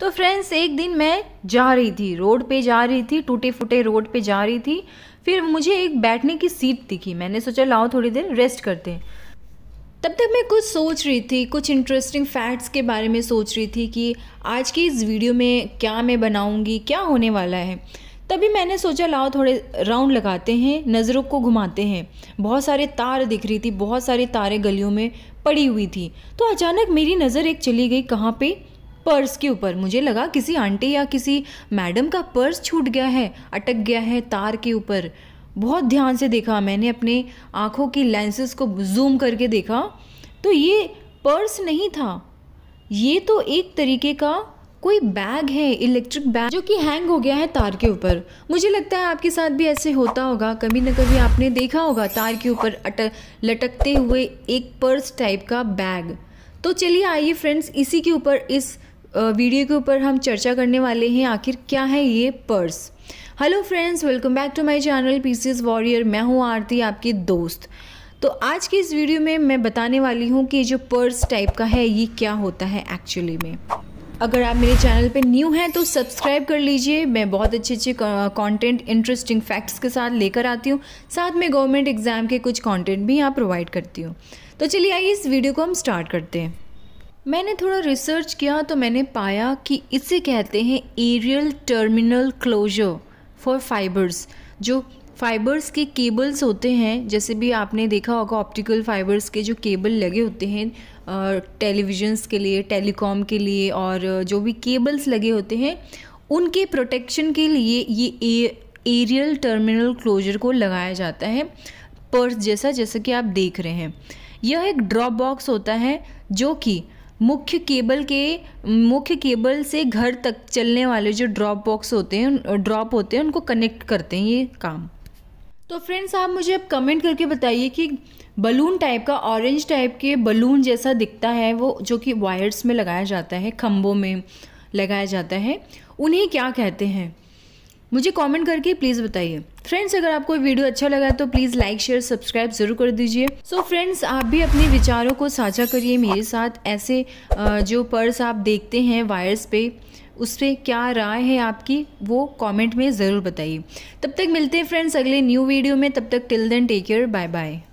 तो फ्रेंड्स एक दिन मैं जा रही थी रोड पे जा रही थी टूटे फूटे रोड पे जा रही थी फिर मुझे एक बैठने की सीट दिखी मैंने सोचा लाओ थोड़ी देर रेस्ट करते हैं तब तक मैं कुछ सोच रही थी कुछ इंटरेस्टिंग फैक्ट्स के बारे में सोच रही थी कि आज की इस वीडियो में क्या मैं बनाऊंगी क्या होने वाला है तभी मैंने सोचा लाओ थोड़े राउंड लगाते हैं नज़रों को घुमाते हैं बहुत सारे तार दिख रही थी बहुत सारे तारे गलियों में पड़ी हुई थी तो अचानक मेरी नज़र एक चली गई कहाँ पे पर्स के ऊपर मुझे लगा किसी आंटी या किसी मैडम का पर्स छूट गया है अटक गया है तार के ऊपर बहुत ध्यान से देखा मैंने अपने आँखों की लेंसेज को जूम करके देखा तो ये पर्स नहीं था ये तो एक तरीके का कोई बैग है इलेक्ट्रिक बैग जो कि हैंग हो गया है तार के ऊपर मुझे लगता है आपके साथ भी ऐसे होता होगा कभी ना कभी आपने देखा होगा तार के ऊपर अटक लटकते हुए एक पर्स टाइप का बैग तो चलिए आइए फ्रेंड्स इसी के ऊपर इस वीडियो के ऊपर हम चर्चा करने वाले हैं आखिर क्या है ये purse hello friends welcome back to my channel PCOS warrior मैं हूँ आरती आपकी दोस्त तो आज की इस वीडियो में मैं बताने वाली हूँ कि जो पर्स टाइप का है ये क्या होता है एक्चुअली में अगर आप मेरे चैनल पे न्यू हैं तो सब्सक्राइब कर लीजिए मैं बहुत अच्छे अच्छे कंटेंट इंटरेस्टिंग फैक्ट्स के साथ लेकर आती हूँ साथ में गवर्नमेंट एग्ज़ाम के कुछ कंटेंट भी यहाँ प्रोवाइड करती हूँ तो चलिए आइए इस वीडियो को हम स्टार्ट करते हैं मैंने थोड़ा रिसर्च किया तो मैंने पाया कि इसे कहते हैं aerial terminal closure for fibres जो फाइबर्स के केबल्स होते हैं जैसे भी आपने देखा होगा ऑप्टिकल फाइबर्स के जो केबल लगे होते हैं टेलीविजन्स के लिए टेलीकॉम के लिए और जो भी केबल्स लगे होते हैं उनके प्रोटेक्शन के लिए ये एरियल टर्मिनल क्लोजर को लगाया जाता है पर्स जैसा जैसा कि आप देख रहे हैं यह एक ड्रॉप बॉक्स होता है जो कि मुख्य केबल के मुख्य केबल से घर तक चलने वाले जो ड्रॉप बॉक्स होते हैं ड्रॉप होते हैं उनको कनेक्ट करते हैं ये काम तो फ्रेंड्स आप मुझे अब कमेंट करके बताइए कि बलून टाइप का ऑरेंज टाइप के बलून जैसा दिखता है वो जो कि वायर्स में लगाया जाता है खम्बों में लगाया जाता है उन्हें क्या कहते हैं मुझे कमेंट करके प्लीज़ बताइए फ्रेंड्स अगर आपको वीडियो अच्छा लगा तो प्लीज़ लाइक शेयर सब्सक्राइब जरूर कर दीजिए सो फ्रेंड्स आप भी अपने विचारों को साझा करिए मेरे साथ ऐसे जो पर्स आप देखते हैं वायर्स पे उस पर क्या राय है आपकी वो कमेंट में ज़रूर बताइए तब तक मिलते हैं फ्रेंड्स अगले न्यू वीडियो में तब तक till then take care bye bye